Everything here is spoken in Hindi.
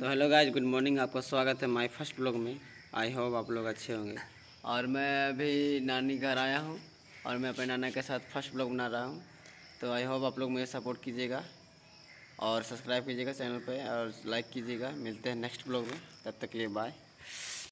तो हेलो गाइज गुड मॉर्निंग आपका स्वागत है माय फर्स्ट ब्लॉग में आई होप आप लोग अच्छे होंगे और मैं अभी नानी घर आया हूँ और मैं अपने नाना के साथ फर्स्ट ब्लॉग बना रहा हूँ तो आई होप आप लोग मुझे सपोर्ट कीजिएगा और सब्सक्राइब कीजिएगा चैनल पर और लाइक कीजिएगा मिलते हैं नेक्स्ट ब्लॉग में तब तक के लिए बाय